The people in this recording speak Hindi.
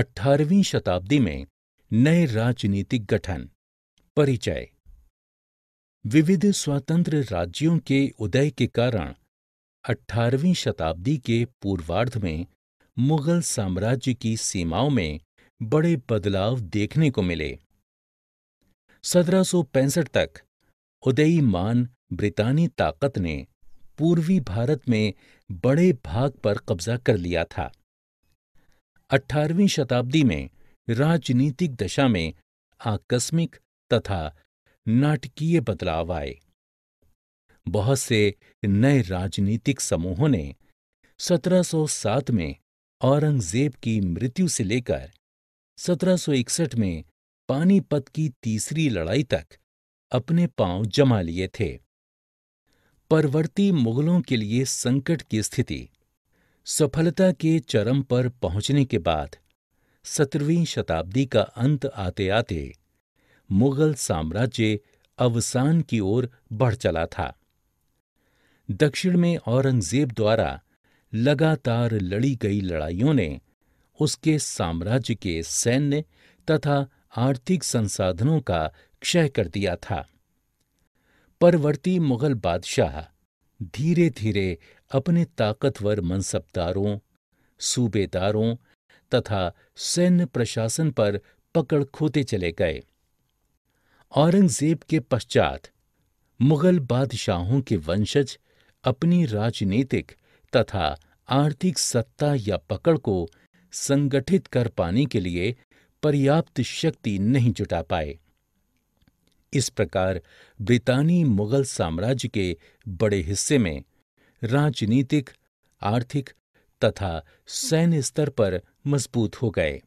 अठारहवीं शताब्दी में नए राजनीतिक गठन परिचय विविध स्वतंत्र राज्यों के उदय के कारण अठारहवीं शताब्दी के पूर्वार्ध में मुगल साम्राज्य की सीमाओं में बड़े बदलाव देखने को मिले सत्रह तक उदयीमान ब्रितानी ताकत ने पूर्वी भारत में बड़े भाग पर कब्जा कर लिया था अठारहवीं शताब्दी में राजनीतिक दशा में आकस्मिक तथा नाटकीय बदलाव आए बहुत से नए राजनीतिक समूहों ने 1707 में औरंगजेब की मृत्यु से लेकर 1761 में पानीपत की तीसरी लड़ाई तक अपने पांव जमा लिए थे परवर्ती मुगलों के लिए संकट की स्थिति सफलता के चरम पर पहुंचने के बाद सत्रहवीं शताब्दी का अंत आते आते मुगल साम्राज्य अवसान की ओर बढ़ चला था दक्षिण में औरंगजेब द्वारा लगातार लड़ी गई लड़ाइयों ने उसके साम्राज्य के सैन्य तथा आर्थिक संसाधनों का क्षय कर दिया था परवर्ती मुगल बादशाह धीरे धीरे अपने ताकतवर मनसबदारों सूबेदारों तथा सैन्य प्रशासन पर पकड़ खोते चले गए औरंगजेब के पश्चात मुगल बादशाहों के वंशज अपनी राजनीतिक तथा आर्थिक सत्ता या पकड़ को संगठित कर पाने के लिए पर्याप्त शक्ति नहीं जुटा पाए इस प्रकार ब्रितानी मुगल साम्राज्य के बड़े हिस्से में राजनीतिक आर्थिक तथा सैन्य स्तर पर मजबूत हो गए